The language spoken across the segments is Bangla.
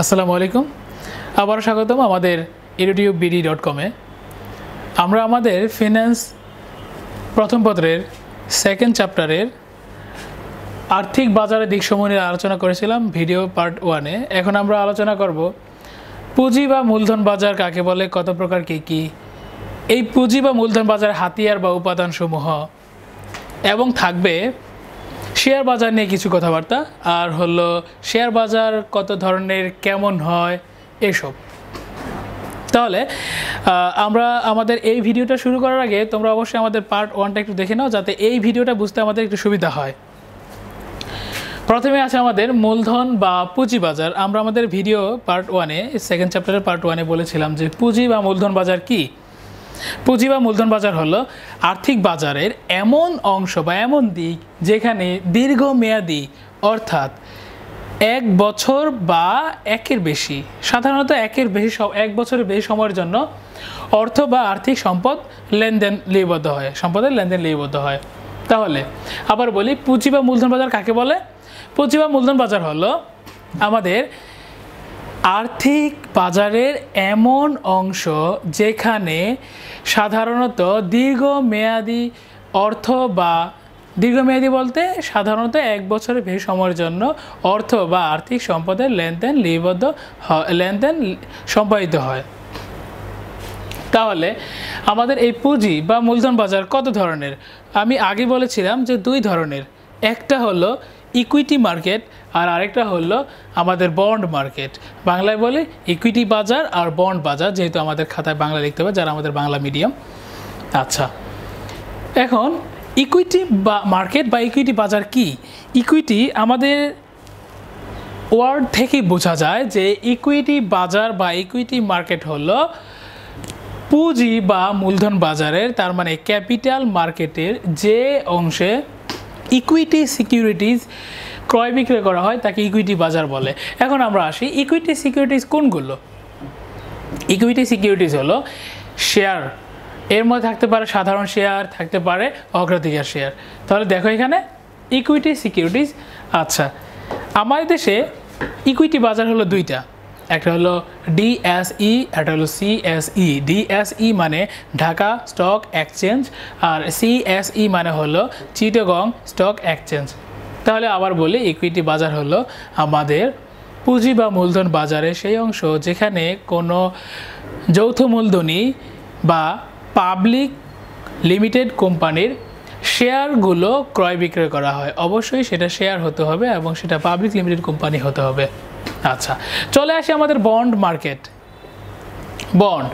আসসালামু আলাইকুম আবারও স্বাগতম আমাদের ইউটিউব বিডি ডট কমে আমরা আমাদের ফিন্যান্স প্রথম পত্রের সেকেন্ড চ্যাপ্টারের আর্থিক বাজারের দিকসমূহ নিয়ে আলোচনা করেছিলাম ভিডিও পার্ট ওয়ানে এখন আমরা আলোচনা করব পুঁজি বা মূলধন বাজার কাকে বলে কত প্রকার কী কী এই পুঁজি বা মূলধন বাজার হাতিয়ার বা উপাদানসমূহ এবং থাকবে শেয়ার বাজার নিয়ে কিছু কথাবার্তা আর হলো শেয়ার বাজার কত ধরনের কেমন হয় এসব তাহলে আমরা আমাদের এই ভিডিওটা শুরু করার আগে তোমরা অবশ্যই আমাদের পার্ট ওয়ানটা একটু দেখে নাও যাতে এই ভিডিওটা বুঝতে আমাদের একটু সুবিধা হয় প্রথমে আছে আমাদের মূলধন বা পুঁজি বাজার আমরা আমাদের ভিডিও পার্ট ওয়ানে সেকেন্ড চ্যাপ্টারের পার্ট ওয়ানে বলেছিলাম যে পুঁজি বা মূলধন বাজার কী পুঁজি বা মূলধন বাজার হলো আর্থিক বাজারের এমন অংশ বা এমন দিক যেখানে দীর্ঘমেয়াদী অর্থাৎ এক বছর বা একের বেশি সাধারণত একের বেশি এক বছরের বেশি সময়ের জন্য অর্থ বা আর্থিক সম্পদ লেনদেন লিপিবদ্ধ হয় সম্পদের লেনদেন লিপিবদ্ধ হয় তাহলে আবার বলি পুঁজি বা মূলধন বাজার কাকে বলে পুঁজি বা মূলধন বাজার হলো আমাদের আর্থিক বাজারের এমন অংশ যেখানে সাধারণত দীর্ঘমেয়াদী অর্থ বা দীর্ঘমেয়াদী বলতে সাধারণত এক বছরের বেশি সময়ের জন্য অর্থ বা আর্থিক সম্পদের লেনদেন লিপিবদ্ধ লেনদেন সম্পাদিত হয় তাহলে আমাদের এই পুঁজি বা মূলধন বাজার কত ধরনের আমি আগে বলেছিলাম যে দুই ধরনের একটা হলো ইকুইটি মার্কেট আর আরেকটা হলো আমাদের বন্ড মার্কেট বাংলায় বলে ইকুইটি বাজার আর বন্ড বাজার যেহেতু আমাদের খাতায় বাংলা লিখতে হবে যারা আমাদের বাংলা মিডিয়াম আচ্ছা এখন ইকুইটি বা মার্কেট বা ইকুইটি বাজার কি ইকুইটি আমাদের ওয়ার্ড থেকে বোঝা যায় যে ইকুইটি বাজার বা ইকুইটি মার্কেট হলো পুঁজি বা মূলধন বাজারের তার মানে ক্যাপিটাল মার্কেটের যে অংশে ইকুইটি সিকিউরিটিজ ক্রয় বিক্রয় করা হয় তাকে ইকুইটি বাজার বলে এখন আমরা আসি ইকুইটি সিকিউরিটিজ কোনগুলো ইকুইটি সিকিউরিটিজ হলো শেয়ার এর মধ্যে থাকতে পারে সাধারণ শেয়ার থাকতে পারে অগ্রাধিকার শেয়ার তাহলে দেখো এখানে ইকুইটি সিকিউরিটিজ আচ্ছা আমাদের দেশে ইকুইটি বাজার হলো দুইটা একটা হলো ডিএসই e, একটা হলো সিএসই ডিএসই e। e মানে ঢাকা স্টক এক্সচেঞ্জ আর সিএসই মানে হলো চিটগং স্টক এক্সচেঞ্জ তাহলে আবার বলি ইকুইটি বাজার হলো আমাদের পুঁজি বা মূলধন বাজারে সেই অংশ যেখানে কোনো যৌথ মূলধনী বা পাবলিক লিমিটেড কোম্পানির শেয়ারগুলো ক্রয় বিক্রয় করা হয় অবশ্যই সেটা শেয়ার হতে হবে এবং সেটা পাবলিক লিমিটেড কোম্পানি হতে হবে আচ্ছা চলে আসি আমাদের bond market bond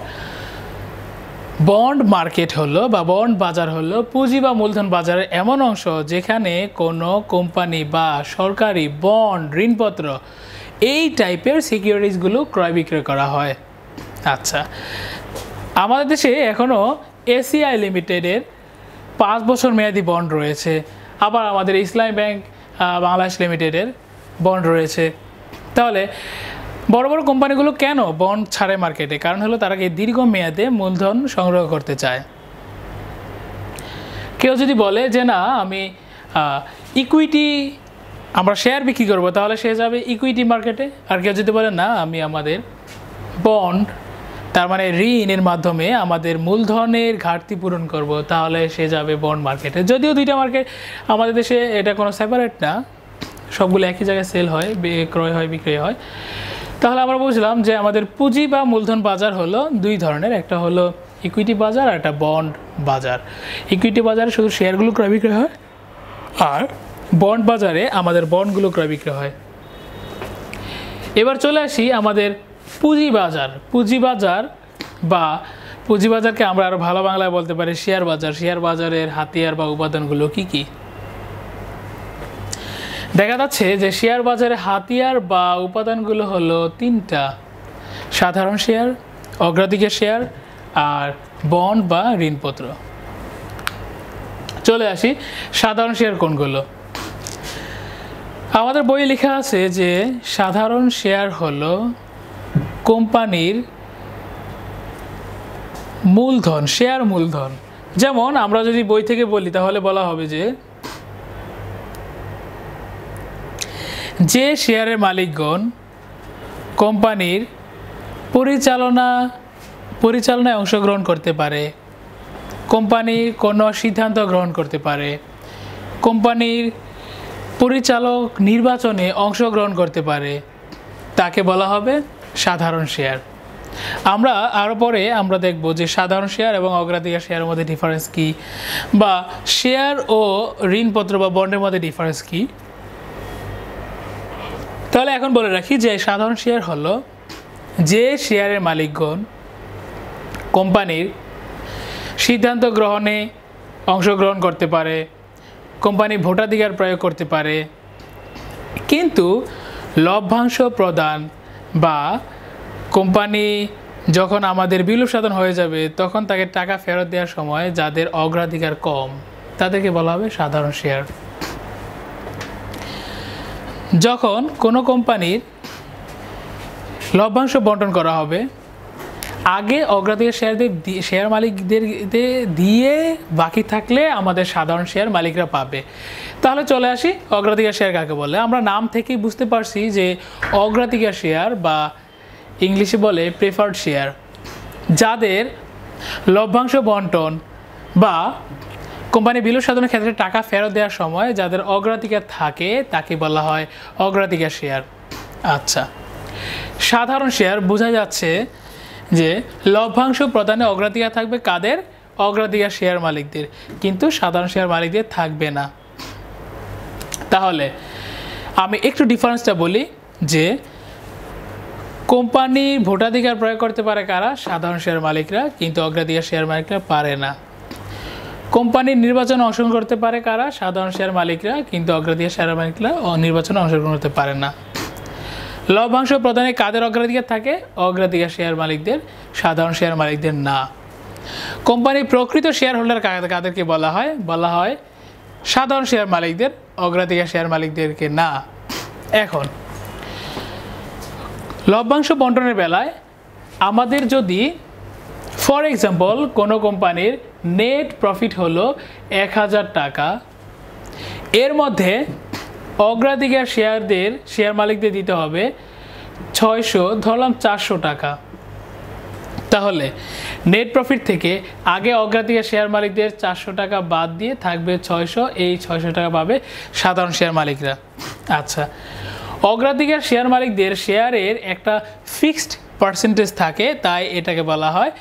bond market হলো বা বন্ড বাজার হলো পুঁজি বা মূলধন বাজারের এমন অংশ যেখানে কোনো কোম্পানি বা সরকারি বন্ড ঋণপত্র এই টাইপের সিকিউরিটিসগুলো ক্রয় বিক্রয় করা হয় আচ্ছা আমাদের দেশে এখনও এসিআই লিমিটেডের পাঁচ বছর মেয়াদি বন্ড রয়েছে আবার আমাদের ইসলামী ব্যাংক বাংলাদেশ লিমিটেডের বন্ড রয়েছে তাহলে বড় বড় কোম্পানিগুলো কেন বন্ড ছাড়ে মার্কেটে কারণ হলো তারা দীর্ঘ মেয়াদে মূলধন সংগ্রহ করতে চায় কেউ যদি বলে যে না আমি ইকুইটি আমরা শেয়ার বিক্রি করব তাহলে সে যাবে ইকুইটি মার্কেটে আর কেউ যদি বলে না আমি আমাদের বন্ড তার মানে ঋণের মাধ্যমে আমাদের মূলধনের ঘাটতি পূরণ করব তাহলে সে যাবে বন্ড মার্কেটে যদিও দুইটা মার্কেট আমাদের দেশে এটা কোনো সেপারেট না সবগুলো একই জায়গায় সেল হয় ক্রয় হয় বিক্রয় হয় তাহলে আমরা বুঝলাম যে আমাদের পুঁজি বা মূলধন বাজার হলো দুই ধরনের একটা হলো ইকুইটি বাজার আর একটা বন্ড বাজার ইকুইটি বাজারে শুধু শেয়ারগুলো ক্রয় বিক্রয় হয় আর বন্ড বাজারে আমাদের বন্ডগুলো ক্রয় বিক্রয় হয় এবার চলে আসি আমাদের পুঁজি বাজার পুঁজি বাজার বা পুঁজি বাজারকে আমরা আরও ভালো বাংলায় বলতে পারি শেয়ার বাজার শেয়ার বাজারের হাতিয়ার বা উপাদানগুলো কী কী দেখা যাচ্ছে যে শেয়ার বাজারে হাতিয়ার বা উপাদানগুলো হলো তিনটা সাধারণ শেয়ার অগ্রাধিকার শেয়ার আর বন্ড বা ঋণপত্র চলে আসি সাধারণ শেয়ার কোনগুলো আমাদের বই লেখা আছে যে সাধারণ শেয়ার হলো কোম্পানির মূলধন শেয়ার মূলধন যেমন আমরা যদি বই থেকে বলি তাহলে বলা হবে যে যে শেয়ারের মালিকগণ কোম্পানির পরিচালনা পরিচালনায় অংশগ্রহণ করতে পারে কোম্পানি কোনো সিদ্ধান্ত গ্রহণ করতে পারে কোম্পানির পরিচালক নির্বাচনে অংশগ্রহণ করতে পারে তাকে বলা হবে সাধারণ শেয়ার আমরা আরও পরে আমরা দেখব যে সাধারণ শেয়ার এবং অগ্রাধিকার শেয়ারের মধ্যে ডিফারেন্স কী বা শেয়ার ও ঋণপত্র বা বন্ডের মধ্যে ডিফারেন্স কী তাহলে এখন বলে রাখি যে সাধারণ শেয়ার হলো যে শেয়ারের মালিকগণ কোম্পানির সিদ্ধান্ত গ্রহণে অংশগ্রহণ করতে পারে কোম্পানি ভোটাধিকার প্রয়োগ করতে পারে কিন্তু লভ্যাংশ প্রদান বা কোম্পানি যখন আমাদের বিলুপ সাধন হয়ে যাবে তখন তাকে টাকা ফেরত দেওয়ার সময় যাদের অগ্রাধিকার কম তাদেরকে বলা হবে সাধারণ শেয়ার যখন কোনো কোম্পানির লভ্যাংশ বন্টন করা হবে আগে অগ্রাধিকার শেয়ারদের শেয়ার মালিকদের দিয়ে বাকি থাকলে আমাদের সাধারণ শেয়ার মালিকরা পাবে তাহলে চলে আসি অগ্রাধিকার শেয়ার কাকে বলে আমরা নাম থেকেই বুঝতে পারছি যে অগ্রাধিকার শেয়ার বা ইংলিশে বলে প্রেফার্ড শেয়ার যাদের লভ্যাংশ বন্টন বা কোম্পানি বিলু সাধনের ক্ষেত্রে টাকা ফেরত দেওয়ার সময় যাদের অগ্রাধিকার থাকে তাকে বলা হয় অগ্রাধিকার শেয়ার আচ্ছা সাধারণ শেয়ার বোঝা যাচ্ছে যে লভ্যাংশ প্রদানে অগ্রাধিকার থাকবে কাদের অগ্রাধিকার শেয়ার মালিকদের কিন্তু সাধারণ শেয়ার মালিকদের থাকবে না তাহলে আমি একটু ডিফারেন্সটা বলি যে কোম্পানি ভোটাধিকার প্রয়োগ করতে পারে কারা সাধারণ শেয়ার মালিকরা কিন্তু অগ্রাধিকার শেয়ার মালিকরা পারে না কোম্পানির নির্বাচনে অংশগ্রহণ করতে পারে কারা সাধারণ শেয়ার মালিকরা কিন্তু অগ্রাধিকার শেয়ার মালিকরা নির্বাচনে অংশগ্রহণ করতে পারে না লভ্যাংশ প্রদানে কাদের অগ্রাধিকার থাকে অগ্রাধিকার শেয়ার মালিকদের সাধারণ শেয়ার মালিকদের না কোম্পানির প্রকৃত শেয়ার হোল্ডার কাদেরকে বলা হয় বলা হয় সাধারণ শেয়ার মালিকদের অগ্রাধিকার শেয়ার মালিকদেরকে না এখন লভ্যাংশ বন্টনের বেলায় আমাদের যদি ফর এক্সাম্পল কোনো কোম্পানির নেট প্রফিট হলো এক হাজার টাকা এর মধ্যে অগ্রাধিকার শেয়ারদের শেয়ার মালিকদের দিতে হবে ছয়শো ধরলাম চারশো টাকা তাহলে নেট প্রফিট থেকে আগে অগ্রাধিকার শেয়ার মালিকদের চারশো টাকা বাদ দিয়ে থাকবে ছয়শো এই ছয়শো টাকা পাবে সাধারণ শেয়ার মালিকরা আচ্ছা অগ্রাধিকার শেয়ার মালিকদের শেয়ারের একটা ফিক্সড পার্সেন্টেজ থাকে তাই এটাকে বলা হয়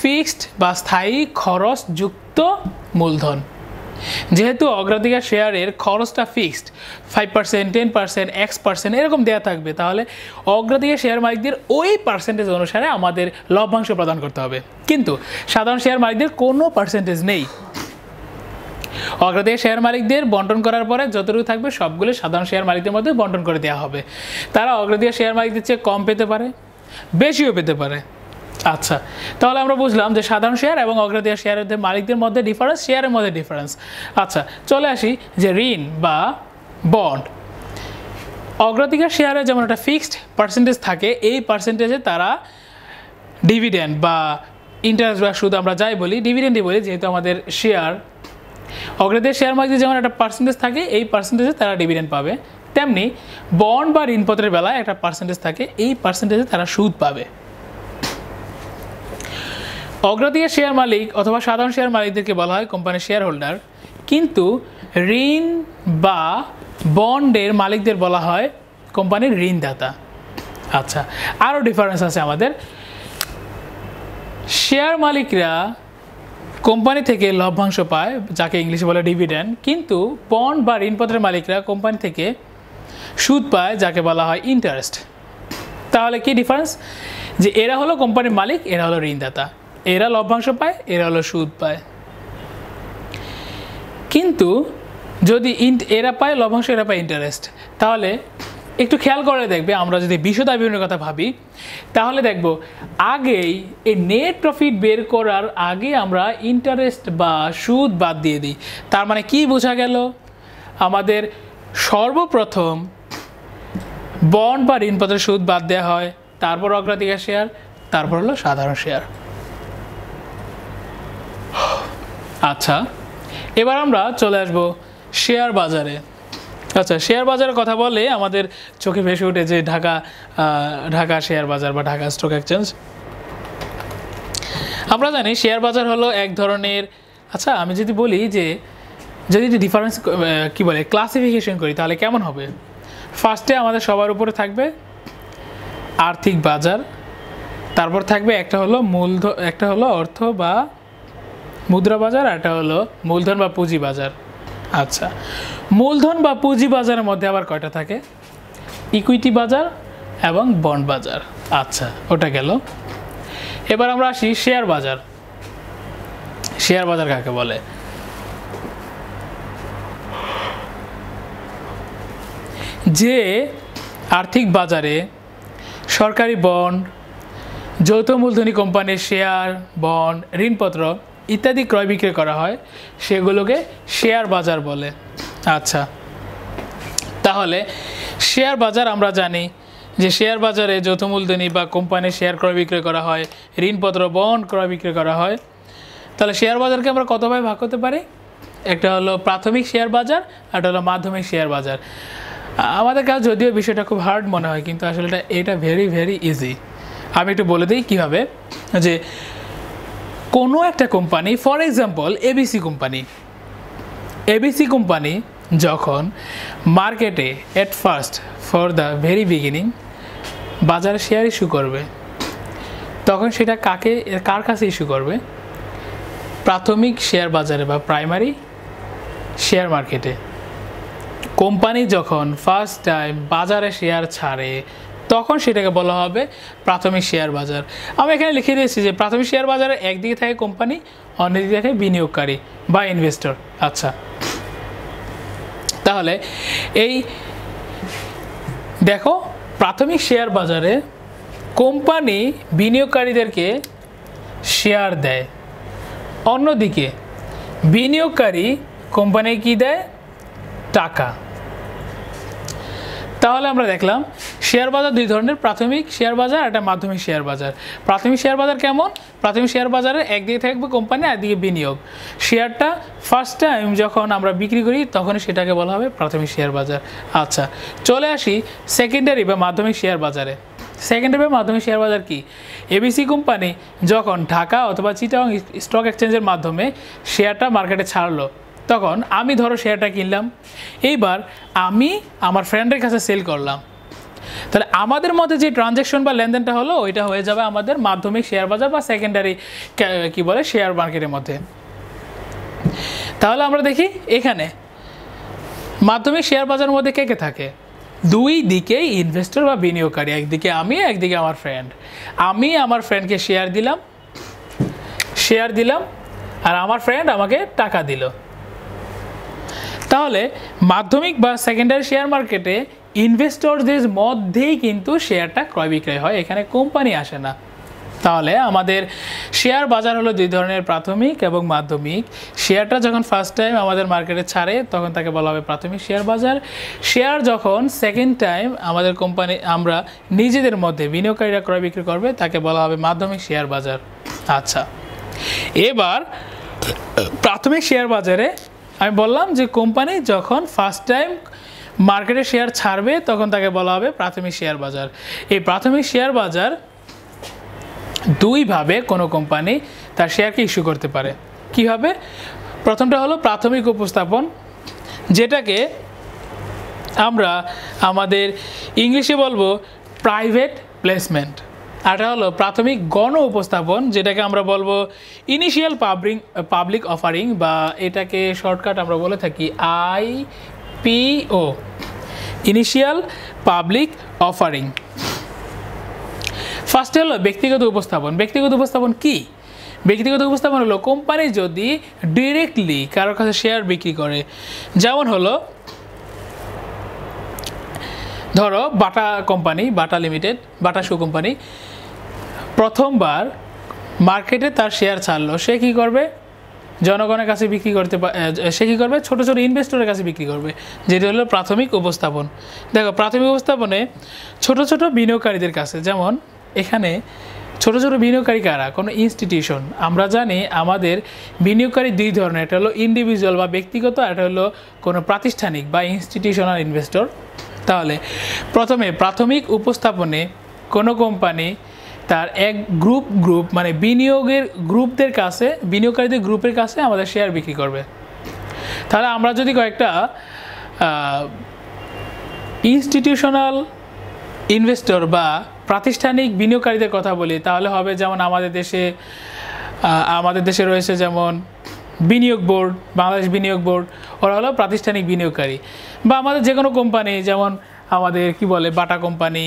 ফিক্সড বা স্থায়ী খরচযুক্ত মূলধন যেহেতু অগ্রাধিকার শেয়ারের খরচটা fixed five percent ten percent X percent এরকম দেওয়া থাকবে তাহলে অগ্রাধিকার শেয়ার মালিকদের ওই পার্সেন্টেজ অনুসারে আমাদের লভ্যাংশ প্রদান করতে হবে কিন্তু সাধারণ শেয়ার মালিকদের কোনো পার্সেন্টেজ নেই অগ্রাধিকার শেয়ার মালিকদের বন্টন করার পরে যতটুকু থাকবে সবগুলো সাধারণ শেয়ার মালিকদের মধ্যে বন্টন করে দেওয়া হবে তারা অগ্রাধিকার শেয়ার মালিকদের চেয়ে কম পেতে পারে বেশিও পেতে পারে আচ্ছা তাহলে আমরা বুঝলাম যে সাধারণ শেয়ার এবং অগ্রাধিকার শেয়ারের মালিকদের মধ্যে ডিফারেন্স শেয়ারের মধ্যে ডিফারেন্স আচ্ছা চলে আসি যে ঋণ বা বন্ড অগ্রাধিকার শেয়ারে যেমন একটা ফিক্সড পার্সেন্টেজ থাকে এই পার্সেন্টেজে তারা ডিভিডেন্ড বা ইন্টারেস্ট বা সুদ আমরা যাই বলি ডিভিডেন্ডই বলি যেহেতু আমাদের শেয়ার অগ্রাধিকার শেয়ার মার্কেটে যেমন একটা পার্সেন্টেজ থাকে এই পার্সেন্টেজে তারা ডিভিডেন্ড পাবে তেমনি বন্ড বা ঋণপত্রের বেলায় একটা পার্সেন্টেজ থাকে এই পার্সেন্টেজে তারা সুদ পাবে অগ্রাধিকার শেয়ার মালিক অথবা সাধারণ শেয়ার মালিকদেরকে বলা হয় কোম্পানির শেয়ার হোল্ডার কিন্তু ঋণ বা বন্ডের মালিকদের বলা হয় কোম্পানির ঋণদাতা আচ্ছা আরও ডিফারেন্স আছে আমাদের শেয়ার মালিকরা কোম্পানি থেকে লভ্যাংশ পায় যাকে ইংলিশে বলে ডিভিডেন্ড কিন্তু বন্ড বা ঋণপত্রের মালিকরা কোম্পানি থেকে সুদ পায় যাকে বলা হয় ইন্টারেস্ট তাহলে কি ডিফারেন্স যে এরা হলো কোম্পানির মালিক এরা হলো ঋণদাতা এরা লভ্যাংশ পায় এরা হলো সুদ পায় কিন্তু যদি এরা পায় লভ্যাংশ এরা পায় ইন্টারেস্ট তাহলে একটু খেয়াল করে দেখবে আমরা যদি আবিনের কথা ভাবি তাহলে দেখব আগেই এই নেট প্রফিট বের করার আগে আমরা ইন্টারেস্ট বা সুদ বাদ দিয়ে দিই তার মানে কি বোঝা গেল আমাদের সর্বপ্রথম বন্ড বা ঋণপত্রের সুদ বাদ দেওয়া হয় তারপর অগ্রাধিকার শেয়ার তারপর হলো সাধারণ শেয়ার আচ্ছা এবার আমরা চলে আসব শেয়ার বাজারে আচ্ছা শেয়ার বাজারের কথা বলে আমাদের চোখে ভেসে ওঠে যে ঢাকা ঢাকা শেয়ার বাজার বা ঢাকা স্টক এক্সচেঞ্জ আমরা জানি শেয়ার বাজার হলো এক ধরনের আচ্ছা আমি যদি বলি যে যদি ডিফারেন্স কি বলে ক্লাসিফিকেশন করি তাহলে কেমন হবে ফার্স্টে আমাদের সবার উপরে থাকবে আর্থিক বাজার তারপর থাকবে একটা হলো মূলধ একটা হলো অর্থ বা মুদ্রা বাজার আর একটা হলো মূলধন বা পুঁজি বাজার আচ্ছা মূলধন বা পুঁজি বাজারের মধ্যে আবার কয়টা থাকে ইকুইটি বাজার এবং বন্ড বাজার আচ্ছা ওটা গেল এবার আমরা আসি শেয়ার বাজার শেয়ার বাজার কাকে বলে যে আর্থিক বাজারে সরকারি বন্ড যৌথ মূলধনী কোম্পানির শেয়ার বন্ড ঋণপত্র ইত্যাদি ক্রয় বিক্রয় করা হয় সেগুলোকে শেয়ার বাজার বলে আচ্ছা তাহলে শেয়ার বাজার আমরা জানি যে শেয়ার বাজারে যৌথ মূলধনী বা কোম্পানির শেয়ার ক্রয় বিক্রয় করা হয় ঋণপত্র বন্ড ক্রয় বিক্রয় করা হয় তাহলে শেয়ার বাজারকে আমরা কতভাবে ভাগ করতে পারি একটা হলো প্রাথমিক শেয়ার বাজার একটা হলো মাধ্যমিক শেয়ার বাজার আমাদের কাছে যদিও বিষয়টা খুব হার্ড মনে হয় কিন্তু আসলে এটা ভেরি ভেরি ইজি আমি একটু বলে দিই কীভাবে যে কোনো একটা company for example ABC company ABC company যখন মার্কেটে at first for the very beginning বাজারে শেয়ার ইস্যু করবে তখন সেটা কাকে কার কাছে ইস্যু করবে প্রাথমিক শেয়ার বাজারে বা প্রাইমারি শেয়ার মার্কেটে কোম্পানি যখন ফার্স্ট টাইম বাজারে শেয়ার ছাড়ে তখন সেটাকে বলা হবে প্রাথমিক শেয়ার বাজার আমি এখানে লিখে দিয়েছি যে প্রাথমিক শেয়ার বাজারে একদিকে থাকে কোম্পানি অন্যদিকে থাকে বিনিয়োগকারী বা ইনভেস্টর আচ্ছা তাহলে এই দেখো প্রাথমিক শেয়ার বাজারে কোম্পানি বিনিয়োগকারীদেরকে শেয়ার দেয় অন্যদিকে বিনিয়োগকারী কোম্পানি কি দেয় টাকা তাহলে আমরা দেখলাম শেয়ার বাজার দুই ধরনের প্রাথমিক শেয়ার বাজার একটা মাধ্যমিক শেয়ার বাজার প্রাথমিক শেয়ার বাজার কেমন প্রাথমিক শেয়ার বাজারে একদিকে থাকবে কোম্পানি একদিকে বিনিয়োগ শেয়ারটা ফার্স্ট টাইম যখন আমরা বিক্রি করি তখন সেটাকে বলা হবে প্রাথমিক শেয়ার বাজার আচ্ছা চলে আসি সেকেন্ডারি বা মাধ্যমিক শেয়ার বাজারে সেকেন্ডারি বা মাধ্যমিক শেয়ার বাজার কি এবিসি কোম্পানি যখন ঢাকা অথবা চিটাং স্টক এক্সচেঞ্জের মাধ্যমে শেয়ারটা মার্কেটে ছাড়লো তখন আমি ধরো শেয়ারটা কিনলাম এইবার আমি আমার ফ্রেন্ডের কাছে সেল করলাম তাহলে আমাদের মধ্যে যে ট্রানজ্যাকশন বা লেনদেনটা হলো ওইটা হয়ে যাবে আমাদের মাধ্যমিক শেয়ার বাজার বা সেকেন্ডারি কি বলে শেয়ার মার্কেটের মধ্যে তাহলে আমরা দেখি এখানে মাধ্যমিক শেয়ার বাজারের মধ্যে কে কে থাকে দুই দিকেই ইনভেস্টর বা বিনিয়োগকারী একদিকে আমি একদিকে আমার ফ্রেন্ড আমি আমার ফ্রেন্ডকে শেয়ার দিলাম শেয়ার দিলাম আর আমার ফ্রেন্ড আমাকে টাকা দিল তাহলে মাধ্যমিক বা সেকেন্ডারি শেয়ার মার্কেটে ইনভেস্টরদের মধ্যেই কিন্তু শেয়ারটা ক্রয় বিক্রয় হয় এখানে কোম্পানি আসে না তাহলে আমাদের শেয়ার বাজার হলো দুই ধরনের প্রাথমিক এবং মাধ্যমিক শেয়ারটা যখন ফার্স্ট টাইম আমাদের মার্কেটে ছাড়ে তখন তাকে বলা হবে প্রাথমিক শেয়ার বাজার শেয়ার যখন সেকেন্ড টাইম আমাদের কোম্পানি আমরা নিজেদের মধ্যে বিনিয়োগকারীরা ক্রয় বিক্রি করবে তাকে বলা হবে মাধ্যমিক শেয়ার বাজার আচ্ছা এবার প্রাথমিক শেয়ার বাজারে আমি বললাম যে কোম্পানি যখন ফার্স্ট টাইম মার্কেটে শেয়ার ছাড়বে তখন তাকে বলা হবে প্রাথমিক শেয়ার বাজার এই প্রাথমিক শেয়ার বাজার দুইভাবে কোনো কোম্পানি তার শেয়ারকে ইস্যু করতে পারে কি হবে প্রথমটা হলো প্রাথমিক উপস্থাপন যেটাকে আমরা আমাদের ইংলিশে বলবো প্রাইভেট প্লেসমেন্ট এটা হলো প্রাথমিক গণ উপস্থাপন যেটাকে আমরা বলবো ইনিশিয়াল পাবলিং পাবলিক অফারিং বা এটাকে শর্টকাট আমরা বলে থাকি I O initial public offering ফার্স্টে হলো ব্যক্তিগত উপস্থাপন ব্যক্তিগত উপস্থাপন কি ব্যক্তিগত উপস্থাপন হলো কোম্পানি যদি ডিরেক্টলি কারোর কাছে শেয়ার বিক্রি করে যেমন হলো ধরো Bata company Bata limited Bata shoe company প্রথমবার মার্কেটে তার শেয়ার ছাড়লো সে কি করবে জনগণের কাছে বিক্রি করতে সে কী করবে ছোটো ছোটো ইনভেস্টরের কাছে বিক্রি করবে যেটি হলো প্রাথমিক উপস্থাপন দেখো প্রাথমিক উপস্থাপনে ছোট ছোট বিনিয়োগকারীদের কাছে যেমন এখানে ছোট ছোট বিনিয়োগকারী কারা কোনো ইনস্টিটিউশন আমরা জানি আমাদের বিনিয়োগকারী দুই ধরনের একটা হলো ইন্ডিভিজুয়াল বা ব্যক্তিগত আর হলো কোনো প্রাতিষ্ঠানিক বা ইনস্টিটিউশনাল ইনভেস্টর তাহলে প্রথমে প্রাথমিক উপস্থাপনে কোনো কোম্পানি তার এক গ্রুপ গ্রুপ মানে বিনিয়োগের গ্রুপদের কাছে বিনিয়োগকারীদের গ্রুপের কাছে আমাদের শেয়ার বিক্রি করবে তাহলে আমরা যদি কয়েকটা ইনস্টিটিউশনাল ইনভেস্টর বা প্রাতিষ্ঠানিক বিনিয়োগকারীদের কথা বলি তাহলে হবে যেমন আমাদের দেশে আমাদের দেশে রয়েছে যেমন বিনিয়োগ বোর্ড বাংলাদেশ বিনিয়োগ বোর্ড ওরা হলো প্রাতিষ্ঠানিক বিনিয়োগকারী বা আমাদের যে কোনো কোম্পানি যেমন আমাদের কি বলে বাটা কোম্পানি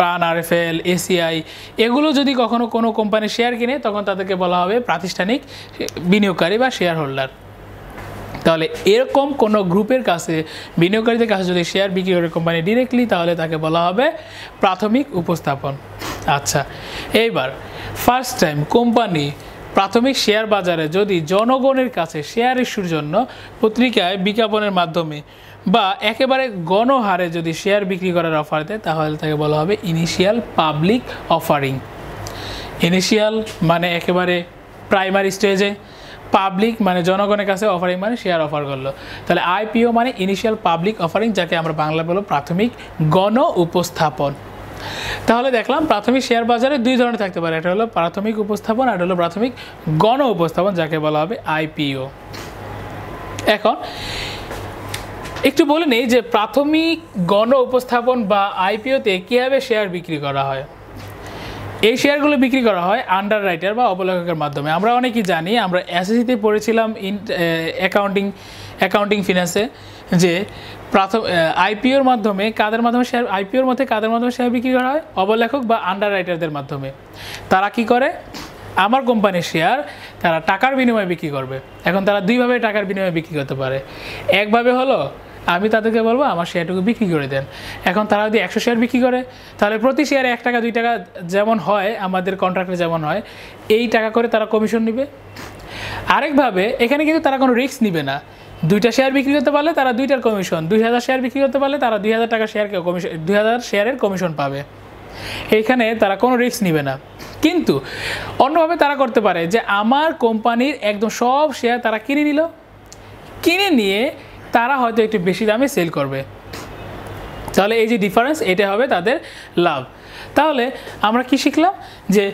প্রাণ আর এফ এল এসিআই এগুলো যদি কখনো কোনো কোম্পানি শেয়ার কিনে তখন তাদেরকে বলা হবে প্রাতিষ্ঠানিক বিনিয়োগকারী বা শেয়ার হোল্ডার তাহলে এরকম কোনো গ্রুপের কাছে বিনিয়োগকারীদের কাছে যদি শেয়ার বিক্রি করে কোম্পানি ডিরেক্টলি তাহলে তাকে বলা হবে প্রাথমিক উপস্থাপন আচ্ছা এইবার ফার্স্ট টাইম কোম্পানি প্রাথমিক শেয়ার বাজারে যদি জনগণের কাছে শেয়ার ইস্যুর জন্য পত্রিকায় বিজ্ঞাপনের মাধ্যমে বা একেবারে গণহারে যদি শেয়ার বিক্রি করার অফার দেয় তাহলে তাকে বলা হবে ইনিশিয়াল পাবলিক অফারিং ইনিশিয়াল মানে একেবারে প্রাইমারি স্টেজে পাবলিক মানে জনগণের কাছে অফারিং মানে শেয়ার অফার করলো তাহলে আইপিও মানে ইনিশিয়াল পাবলিক অফারিং যাকে আমরা বাংলা বলো প্রাথমিক গণ উপস্থাপন তাহলে দেখলাম প্রাথমিক শেয়ার বাজারে দুই ধরনের থাকতে পারে একটা হলো প্রাথমিক উপস্থাপন আর হলো প্রাথমিক গণ উপস্থাপন যাকে বলা হবে আইপিও এখন একটু বলে নেই যে প্রাথমিক গণ উপস্থাপন বা আইপিওতে কীভাবে শেয়ার বিক্রি করা হয় এই শেয়ারগুলো বিক্রি করা হয় আন্ডার রাইটার বা অবলেখকের মাধ্যমে আমরা অনেকেই জানি আমরা এসএসিতে পড়েছিলাম ইন অ্যাকাউন্টিং অ্যাকাউন্টিং ফিনান্সে যে প্রাথম আইপিওর মাধ্যমে কাদের মাধ্যমে শেয়ার আইপিওর মধ্যে কাদের মাধ্যমে শেয়ার বিক্রি করা হয় অবলেখক বা আন্ডার রাইটারদের মাধ্যমে তারা কি করে আমার কোম্পানির শেয়ার তারা টাকার বিনিময়ে বিক্রি করবে এখন তারা দুইভাবে টাকার বিনিময়ে বিক্রি করতে পারে একভাবে হলো আমি তাদেরকে বলবো আমার শেয়ারটুকু বিক্রি করে দেন এখন তারা যদি একশো শেয়ার বিক্রি করে তাহলে প্রতি শেয়ারে এক টাকা দুই টাকা যেমন হয় আমাদের কন্ট্রাক্টে যেমন হয় এই টাকা করে তারা কমিশন নেবে আরেকভাবে এখানে কিন্তু তারা কোনো রিস্ক নিবে না দুইটা শেয়ার বিক্রি করতে পারলে তারা দুইটার কমিশন দুই হাজার শেয়ার বিক্রি করতে পারলে তারা দুই হাজার টাকা শেয়ারকে কমিশন দুই হাজার শেয়ারের কমিশন পাবে এইখানে তারা কোনো রিস্ক নিবে না কিন্তু অন্যভাবে তারা করতে পারে যে আমার কোম্পানির একদম সব শেয়ার তারা কিনে নিল কিনে নিয়ে তারা হয়তো একটু বেশি দামে সেল করবে তাহলে এই যে ডিফারেন্স এটা হবে তাদের লাভ তাহলে আমরা কি শিখলাম যে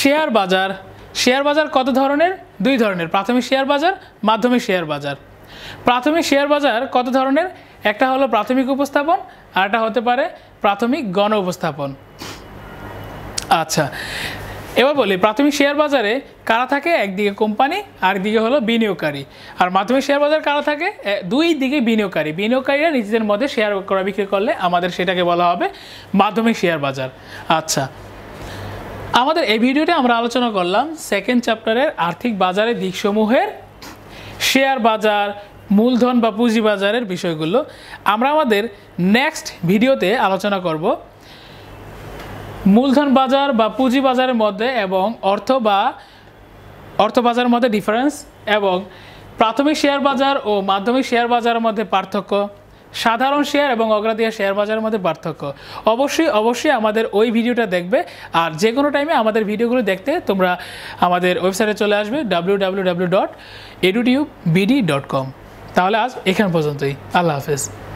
শেয়ার বাজার শেয়ার বাজার কত ধরনের দুই ধরনের প্রাথমিক শেয়ার বাজার মাধ্যমিক শেয়ার বাজার প্রাথমিক শেয়ার বাজার কত ধরনের একটা হলো প্রাথমিক উপস্থাপন আর একটা হতে পারে প্রাথমিক গণ উপস্থাপন আচ্ছা এবার বলি প্রাথমিক শেয়ার বাজারে কারা থাকে একদিকে কোম্পানি আর হলো বিনিয়োগকারী আর মাধ্যমিক শেয়ার বাজার কারা থাকে দুই দিকে বিনিয়োগকারী বিনিয়োগকারীরা নিজেদের মধ্যে শেয়ার করা বিক্রি করলে আমাদের সেটাকে বলা হবে মাধ্যমিক শেয়ার বাজার আচ্ছা আমাদের এই ভিডিওতে আমরা আলোচনা করলাম সেকেন্ড চ্যাপ্টারের আর্থিক বাজারের দিকসমূহের শেয়ার বাজার মূলধন বা পুঁজি বাজারের বিষয়গুলো আমরা আমাদের নেক্সট ভিডিওতে আলোচনা করব মূলধন বাজার বা পুঁজি বাজারের মধ্যে এবং অর্থ বা অর্থ বাজারের মধ্যে ডিফারেন্স এবং প্রাথমিক শেয়ার বাজার ও মাধ্যমিক শেয়ার বাজারের মধ্যে পার্থক্য সাধারণ শেয়ার এবং অগ্রাধিকার শেয়ার বাজারের মধ্যে পার্থক্য অবশ্যই অবশ্যই আমাদের ওই ভিডিওটা দেখবে আর যে কোনো টাইমে আমাদের ভিডিওগুলো দেখতে তোমরা আমাদের ওয়েবসাইটে চলে আসবে W W dot dot com তাহলে আজ এখান পর্যন্তই আল্লাহ হাফেজ